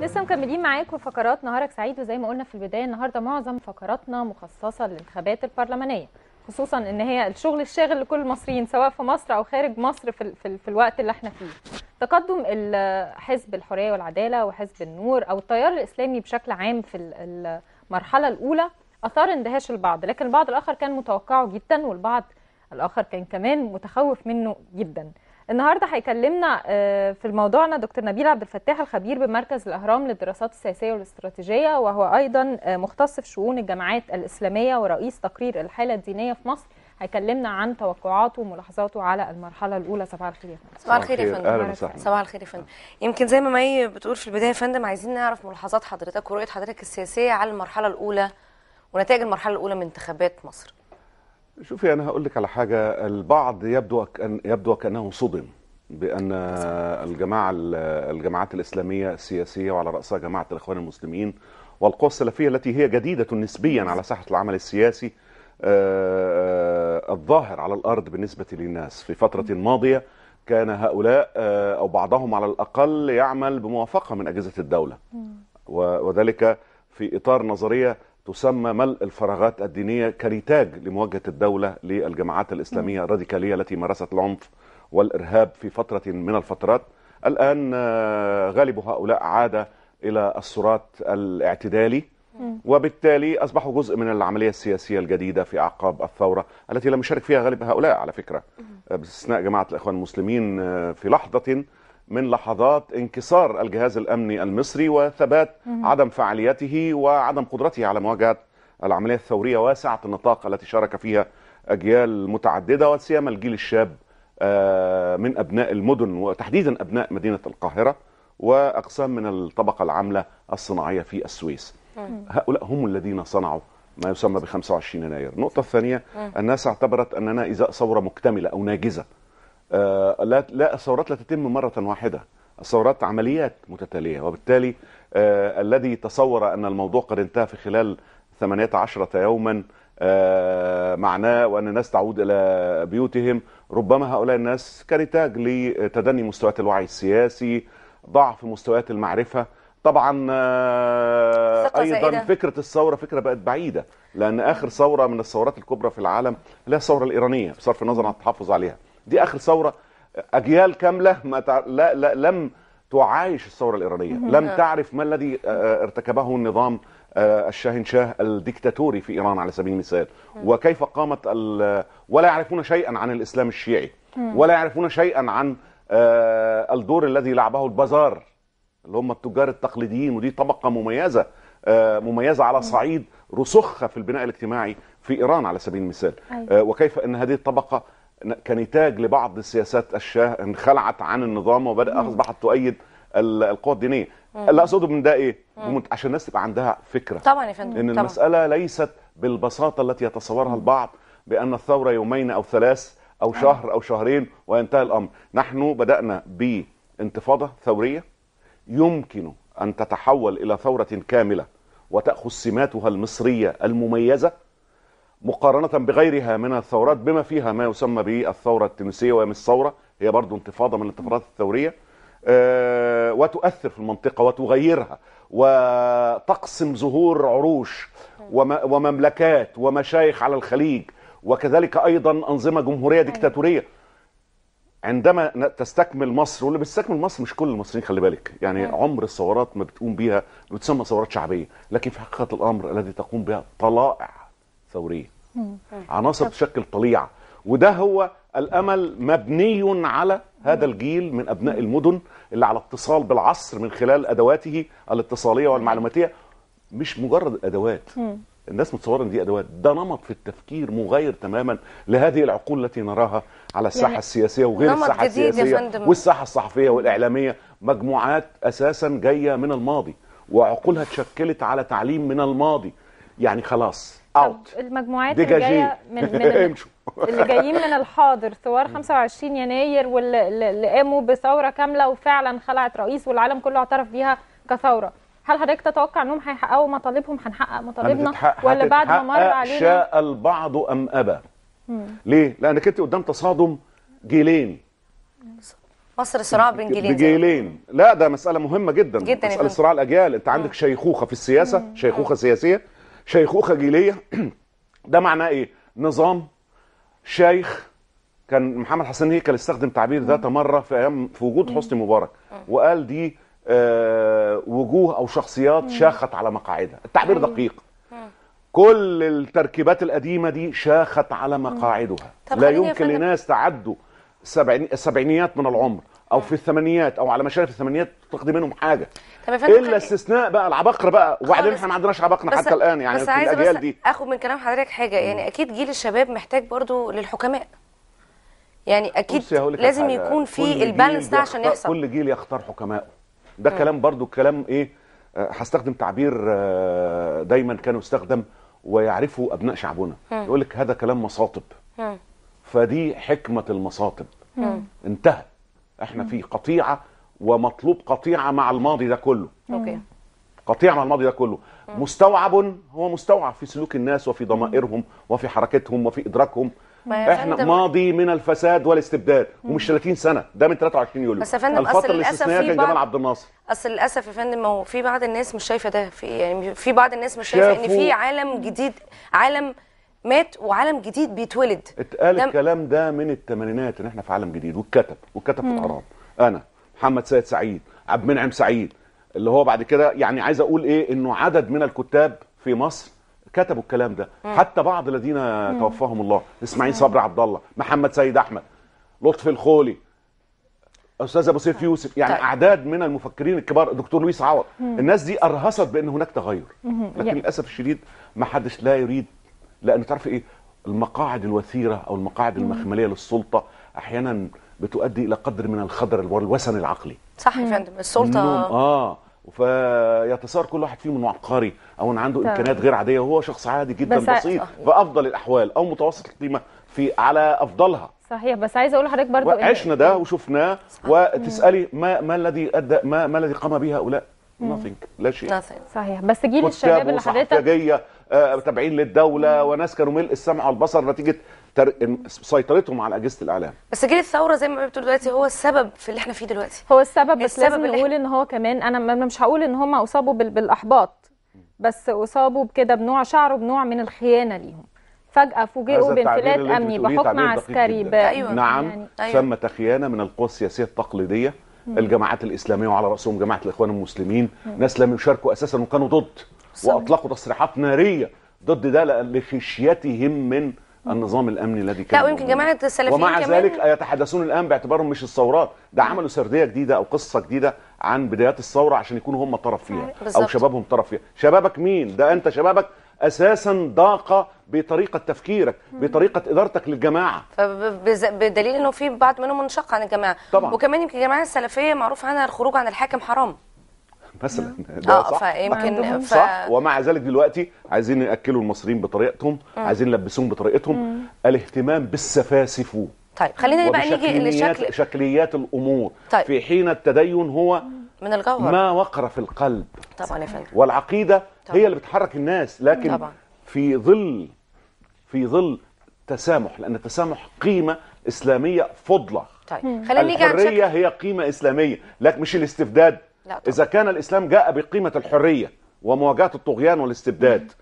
لسه مكملين معاكم فقرات نهارك سعيد وزي ما قلنا في البدايه النهارده معظم فقراتنا مخصصه للانتخابات البرلمانيه خصوصا ان هي الشغل الشاغل لكل المصريين سواء في مصر او خارج مصر في, في, في الوقت اللي احنا فيه تقدم حزب الحريه والعداله وحزب النور او التيار الاسلامي بشكل عام في المرحله الاولى اثار اندهاش البعض لكن البعض الاخر كان متوقعه جدا والبعض الاخر كان كمان متخوف منه جدا النهارده هيكلمنا آه، في موضوعنا دكتور نبيل عبد الفتاح الخبير بمركز الاهرام للدراسات السياسيه والاستراتيجيه وهو ايضا آه، مختص في شؤون الجامعات الاسلاميه ورئيس تقرير الحاله الدينيه في مصر هيكلمنا عن توقعاته وملاحظاته على المرحله الاولى صباح الخير يا فندم صباح الخير يا فندم اهلا وسهلا صباح الخير يا فندم يمكن زي ما مي بتقول في البدايه يا فندم عايزين نعرف ملاحظات حضرتك ورؤيه حضرتك السياسيه على المرحله الاولى ونتائج المرحله الاولى من انتخابات مصر شوفي انا هقول لك على حاجه البعض يبدو كأن يبدو كانه صدم بان الجماعه الجماعات الاسلاميه السياسيه وعلى راسها جماعه الاخوان المسلمين والقوى السلفيه التي هي جديده نسبيا على ساحه العمل السياسي آه، آه، الظاهر على الارض بالنسبه للناس في فتره ماضيه كان هؤلاء آه، او بعضهم على الاقل يعمل بموافقه من اجهزه الدوله وذلك في اطار نظريه تسمى ملء الفراغات الدينية كريتاج لمواجهة الدولة للجماعات الإسلامية الراديكالية التي مارست العنف والإرهاب في فترة من الفترات الآن آه، غالب هؤلاء عاد إلى الصراط الاعتدالي وبالتالي أصبحوا جزء من العملية السياسية الجديدة في أعقاب الثورة التي لم يشارك فيها غالب هؤلاء على فكرة باستثناء جماعة الإخوان المسلمين آه، في لحظة من لحظات انكسار الجهاز الامني المصري وثبات عدم فعاليته وعدم قدرته على مواجهه العمليه الثوريه واسعه النطاق التي شارك فيها اجيال متعدده وسيما الجيل الشاب آه، من ابناء المدن وتحديدا ابناء مدينه القاهره واقسام من الطبقه العامله الصناعيه في السويس. هؤلاء هم الذين صنعوا ما يسمى ب 25 يناير. النقطه الثانيه الناس اعتبرت اننا ازاء ثوره مكتمله او ناجزه. آه، لا لا الثورات لا تتم مره واحده الثورات عمليات متتاليه وبالتالي آه، الذي تصور ان الموضوع قد انتهى في خلال 18 يوما آه، معناه وان الناس تعود الى بيوتهم ربما هؤلاء الناس كنتاج لتدني مستويات الوعي السياسي ضعف مستويات المعرفه طبعا ايضا فكره الثوره فكره بقت بعيده لان اخر ثوره من الثورات الكبرى في العالم اللي هي الثوره الايرانيه بصرف النظر عن التحفظ عليها دي اخر ثوره اجيال كامله ما تع... لا لا لم تعايش الثوره الايرانيه لم آه. تعرف ما الذي آه، آه، ارتكبه النظام الشاهن شاه الديكتاتوري في ايران على سبيل المثال وكيف قامت ال... ولا يعرفون شيئا عن الاسلام الشيعي ولا يعرفون شيئا عن الدور الذي لعبه البازار اللي هم التجار التقليديين ودي طبقه مميزه مميزه على صعيد رسخه في البناء الاجتماعي في ايران على سبيل المثال وكيف ان هذه الطبقه كنتاج لبعض سياسات الشاه انخلعت عن النظام وبدأ أصبحت تؤيد القوى الدينيه اللي اقصده من ده ايه مم. عشان الناس تبقى عندها فكره طبعا يا فندم ان طبعًا. المساله ليست بالبساطه التي يتصورها البعض بان الثوره يومين او ثلاث او شهر او شهرين وينتهي الامر نحن بدانا بانتفاضه ثوريه يمكن ان تتحول الى ثوره كامله وتاخذ سماتها المصريه المميزه مقارنة بغيرها من الثورات بما فيها ما يسمى بالثورة التونسية وهي مش ثورة هي برضو انتفاضة من الانتفاضات الثورية آه، وتؤثر في المنطقة وتغيرها وتقسم ظهور عروش ومملكات ومشايخ على الخليج وكذلك أيضا أنظمة جمهورية أيوة. ديكتاتورية عندما تستكمل مصر واللي بتستكمل مصر مش كل المصريين خلي بالك يعني أيوة. عمر الثورات ما بتقوم بيها بتسمى ثورات شعبية لكن في حقيقة الأمر الذي تقوم بها طلائع ثوريه عناصر تشكل طليعه وده هو الامل مبني على هذا الجيل من ابناء المدن اللي على اتصال بالعصر من خلال ادواته الاتصاليه والمعلوماتيه مش مجرد ادوات الناس متصوره ان دي ادوات ده نمط في التفكير مغاير تماما لهذه العقول التي نراها على الساحه يعني السياسيه وغير الساحه السياسيه والساحه الصحفيه والاعلاميه مجموعات اساسا جايه من الماضي وعقولها تشكلت على تعليم من الماضي يعني خلاص اوت المجموعات اللي من من امشوا اللي جايين من الحاضر ثوار 25 يناير واللي قاموا بثوره كامله وفعلا خلعت رئيس والعالم كله اعترف بيها كثوره هل حضرتك تتوقع انهم هيحققوا مطالبهم هنحقق مطالبنا ولا بعد ما مر علينا شاء البعض ام ابى ليه لانك انت قدام تصادم جيلين مصر صراع بين جيلين بجيلين لا ده مساله مهمه جدا, جداً مساله صراع الاجيال انت عندك شيخوخه في السياسه شيخوخه سياسيه شيخوخه جيليه ده معناه ايه نظام شيخ كان محمد حسن هيكل استخدم تعبير ذات مره في ايام في وجود حسني مبارك وقال دي آه وجوه او شخصيات شاخت على مقاعدها التعبير دقيق كل التركيبات القديمه دي شاخت على مقاعدها لا يمكن لناس تعدوا السبعينيات من العمر او في الثمانينات او على مشارف الثمانينات تقضي منهم حاجه طب الا استثناء بقى العباقره بقى وبعدين احنا ما عندناش عباقره حتى الان يعني بس في الاجيال بس دي اخد من كلام حضرتك حاجه يعني اكيد جيل الشباب محتاج برضو للحكماء يعني اكيد لازم يكون في البالانس ده عشان يحصل كل جيل يختار حكمائه ده كلام برضو كلام ايه آه، هستخدم تعبير آه، دايما كان يستخدم ويعرفه ابناء شعبنا يقول لك هذا كلام مصاطب فدي حكمه المصاطب انتهت احنا في قطيعه ومطلوب قطيعه مع الماضي ده كله اوكي قطيعه مع الماضي ده كله مستوعب هو مستوعب في سلوك الناس وفي ضمائرهم وفي حركتهم وفي ادراكهم ما احنا فندم... ماضي من الفساد والاستبداد ومش 30 سنه ده من 23 يوليو بس يا فندم الفتره الاستثنائيه كان جمال عبد الناصر اصل للاسف يا فندم هو في بعض الناس مش شايفه ده في يعني في بعض الناس مش شايفه ان في عالم جديد عالم مات وعالم جديد بيتولد اتقال دم... الكلام ده من الثمانينات ان احنا في عالم جديد واتكتب واتكتب في القران انا محمد سيد سعيد عبد المنعم سعيد اللي هو بعد كده يعني عايز اقول ايه انه عدد من الكتاب في مصر كتبوا الكلام ده مم. حتى بعض الذين توفاهم الله اسماعيل صبري عبد الله محمد سيد احمد لطفي الخولي استاذ ابو سيف يوسف يعني طيب. اعداد من المفكرين الكبار الدكتور لويس عوض الناس دي ارهصت بان هناك تغير لكن للاسف الشديد ما حدش لا يريد لانه تعرف ايه المقاعد الوثيره او المقاعد المخمليه للسلطه احيانا بتؤدي الى قدر من الخدر والوسن العقلي صح يا فندم السلطه اه فيتصور كل واحد فيهم انه عبقري او انه عنده امكانيات غير عاديه وهو شخص عادي جدا بسيط آه. بافضل الاحوال او متوسط القيمه في على افضلها صحيح بس عايزه اقول لحضرتك برضو عشنا ده وشفناه وتسالي ما ما الذي ادى ما ما الذي قام به هؤلاء؟ nothing لا شيء صحيح بس جيل الشباب اللي حضرتك آه، تابعين للدوله وناس كانوا ملء السمع والبصر نتيجه تر... سيطرتهم على اجهزه الاعلام بس جيل الثوره زي ما بتقول دلوقتي هو السبب في اللي احنا فيه دلوقتي هو السبب بس السبب لازم نقول ان هو كمان انا مش هقول ان هم اصابوا بال... بالاحباط بس اصابوا بكده بنوع شعروا بنوع من الخيانه ليهم فجأة فوجئوا بانفلات أمني بحكم عسكري ب... أيوة. نعم يعني. أيوة. ثمة خيانة من القوى السياسية التقليدية الجماعات الإسلامية وعلى رأسهم جماعة الإخوان المسلمين ناس لم يشاركوا أساسا وكانوا ضد واطلقوا تصريحات ناريه ضد ده لخشيتهم من النظام الامني الذي كان لا ويمكن جماعه السلفيين ومع كمان ذلك يتحدثون الان باعتبارهم مش الثورات ده عملوا سرديه جديده او قصه جديده عن بدايات الثوره عشان يكونوا هم طرف فيها آه، او شبابهم طرف فيها شبابك مين ده انت شبابك اساسا ضاق بطريقه تفكيرك بطريقه ادارتك للجماعه بدليل انه في بعض منهم منشق عن الجماعه طبعا وكمان يمكن الجماعه السلفيه معروف عنها الخروج عن الحاكم حرام مثلا ده نعم. آه، صح فيمكن ف... صح ومع ذلك دلوقتي عايزين ياكلوا المصريين بطريقتهم مم. عايزين نلبسهم بطريقتهم مم. الاهتمام بالسفاسف طيب خلينا بقى نيجي لشكل شكليات الامور طيب. في حين التدين هو من الجوهر ما وقر في القلب طبعا يا فندم والعقيده طبعا. هي اللي بتحرك الناس لكن طبعا. في ظل في ظل تسامح لان التسامح قيمه اسلاميه فضله طيب خلينا نيجي الحريه هي قيمه اسلاميه لكن مش الاستبداد لا اذا كان الاسلام جاء بقيمه الحريه ومواجهه الطغيان والاستبداد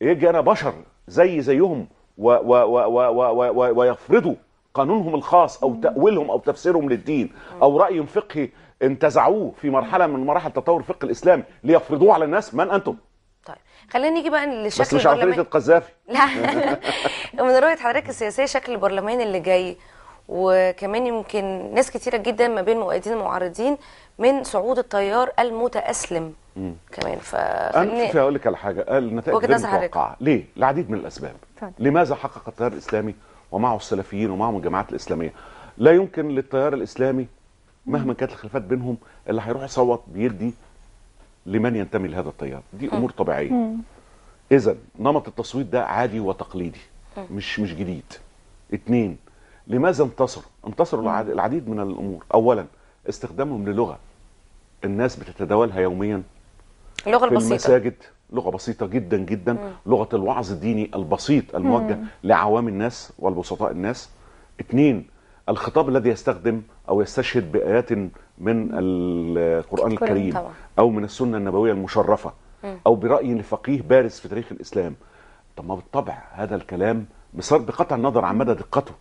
يجي انا بشر زي زيهم و و و و و و ويفرضوا قانونهم الخاص او تاويلهم او تفسيرهم للدين او راي فقهي انتزعوه في مرحله من مراحل تطور الفقه الاسلامي ليفرضوه على الناس من انتم طيب خلينا نيجي بقى لشكل بس مش عفريت إيه القذافي لا من رؤيه حضرتك السياسيه شكل البرلمان اللي جاي وكمان يمكن ناس كتيره جدا ما بين مؤيدين المعارضين من صعود التيار المتاسلم مم. كمان ف انا في اقول لك على حاجه النتائج غير متوقعه ليه؟ لعديد من الاسباب فعلا. لماذا حقق التيار الاسلامي ومعه السلفيين ومعهم الجماعات الاسلاميه لا يمكن للتيار الاسلامي مهما كانت الخلافات بينهم اللي هيروح يصوت بيدي لمن ينتمي لهذا التيار دي امور طبيعيه اذا نمط التصويت ده عادي وتقليدي مش مش جديد اتنين لماذا انتصروا؟ انتصروا العديد من الامور، اولا استخدامهم للغه الناس بتتداولها يوميا لغه في بسيطه المساجد لغه بسيطه جدا جدا مم. لغه الوعظ الديني البسيط الموجه مم. لعوام الناس والبسطاء الناس اثنين الخطاب الذي يستخدم او يستشهد بايات من القران الكريم طبعا. او من السنه النبويه المشرفه او براي لفقيه بارز في تاريخ الاسلام طب ما بالطبع هذا الكلام بصرف بقطع النظر عن مدى دقته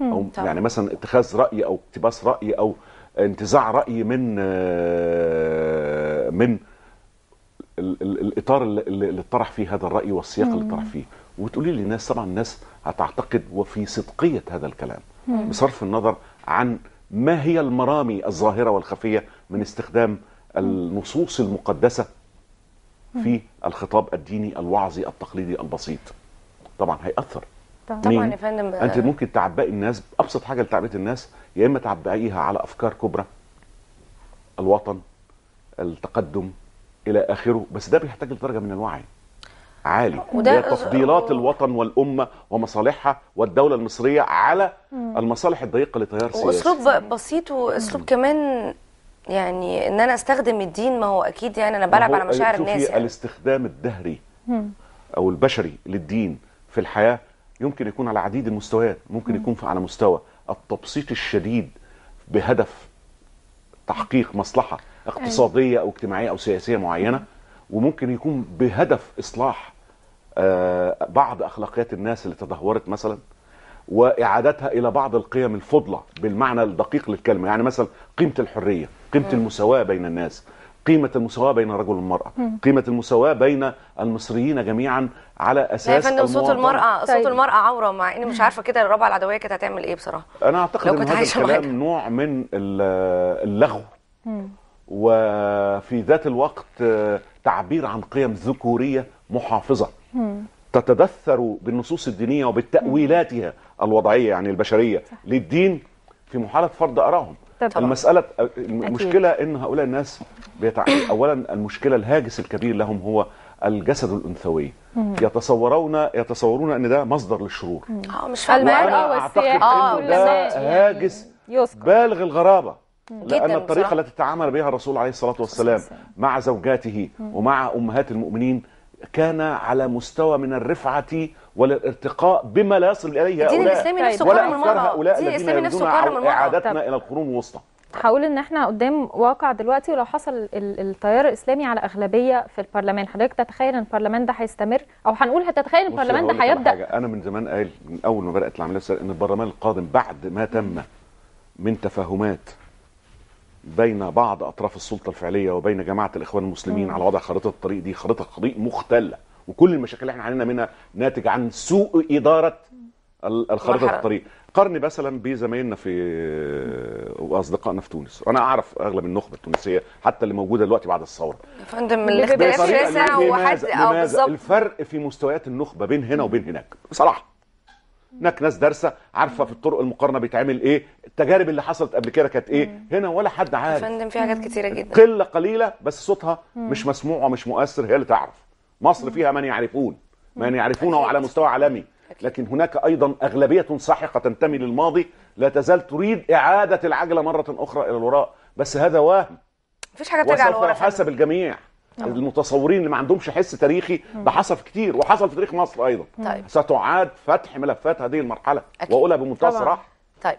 او طبعا. يعني مثلا اتخاذ راي او اقتباس راي او انتزاع راي من آه، من الاطار اللي اتطرح فيه هذا الراي والسياق اللي اتطرح فيه وتقولي لي الناس طبعا الناس هتعتقد وفي صدقيه هذا الكلام بصرف النظر عن ما هي المرامي الظاهره والخفيه من استخدام النصوص المقدسه في الخطاب الديني الوعظي التقليدي البسيط طبعا هيأثر طبعا يا فندم انت ممكن تعبئي الناس ابسط حاجه لتعبئه الناس يا اما تعبئيها على افكار كبرى الوطن التقدم الى اخره بس ده بيحتاج لدرجه من الوعي عالي وده تفضيلات الوطن والامه ومصالحها والدوله المصريه على المصالح الضيقه لتيار سياسي واسلوب بسيط واسلوب كمان يعني ان انا استخدم الدين ما هو اكيد يعني انا بلعب على مشاعر الناس يعني. الاستخدام الدهري او البشري للدين في الحياه يمكن يكون على عديد المستويات ممكن مم. يكون على مستوى التبسيط الشديد بهدف تحقيق مصلحة اقتصادية أيوة. أو اجتماعية أو سياسية معينة وممكن يكون بهدف إصلاح آه، بعض أخلاقيات الناس اللي تدهورت مثلا وإعادتها إلى بعض القيم الفضلة بالمعنى الدقيق للكلمة يعني مثلا قيمة الحرية قيمة أيوة. المساواة بين الناس قيمة المساواة بين الرجل والمرأة قيمة المساواة بين المصريين جميعا على أساس يا فندم صوت المرأة طيب. صوت المرأة عورة مع إني مش عارفة كده الرابعة العدوية كانت هتعمل إيه بصراحة أنا أعتقد إن هذا الكلام نوع من اللغو مم. وفي ذات الوقت آه، تعبير عن قيم ذكورية محافظة مم. تتدثر بالنصوص الدينية وبالتأويلاتها الوضعية يعني البشرية للدين في محاولة فرض أراهم طبعا. المساله المشكله أكيد. ان هؤلاء الناس بيتع... اولا المشكله الهاجس الكبير لهم هو الجسد الانثوي يتصورون يتصورون ان ده مصدر للشرور اه مش أعتقد والسياحة ده يعني هاجس بالغ الغرابه لأن الطريقة التي تعامل بها الرسول عليه الصلاة والسلام مع زوجاته ومع أمهات المؤمنين كان على مستوى من الرفعة ولا الارتقاء بما لا يصل اليه الدين الاسلامي نفسه ولا افكار هؤلاء الذين يريدون اعادتنا الى القرون الوسطى هقول ان احنا قدام واقع دلوقتي لو حصل التيار الاسلامي على اغلبيه في البرلمان حضرتك تتخيل ان البرلمان ده هيستمر او هنقول هتتخيل ان البرلمان ده هيبدا انا من زمان قايل من اول ما بدات العمليه السياسيه ان البرلمان القادم بعد ما تم من تفاهمات بين بعض اطراف السلطه الفعليه وبين جماعه الاخوان المسلمين م. على وضع خريطه الطريق دي خريطه طريق مختله وكل المشاكل اللي احنا عانينا منها ناتج عن سوء اداره الخريطه الطريق قارني مثلا بزمايلنا في واصدقائنا في تونس وانا اعرف اغلب النخبه التونسيه حتى اللي موجوده دلوقتي بعد الثوره يا فندم الاختلاف شاسع وحد اه بالظبط الفرق في مستويات النخبه بين هنا وبين هناك بصراحه هناك ناس دارسه عارفه في الطرق المقارنه بيتعمل ايه التجارب اللي حصلت قبل كده كانت ايه هنا ولا حد عارف يا فندم في حاجات كتيره جدا قله قليله بس صوتها مش مسموع ومش مؤثر هي اللي تعرف مصر فيها من يعرفون من يعرفونه على مستوى عالمي لكن هناك أيضا أغلبية ساحقة تنتمي للماضي لا تزال تريد إعادة العجلة مرة أخرى إلى الوراء بس هذا وهم مفيش حاجة ترجع لورا حسب الجميع نعم. المتصورين اللي ما عندهمش حس تاريخي ده حصل كتير وحصل في تاريخ مصر ايضا طيب. ستعاد فتح ملفات هذه المرحله واقولها بمنتهى الصراحه طيب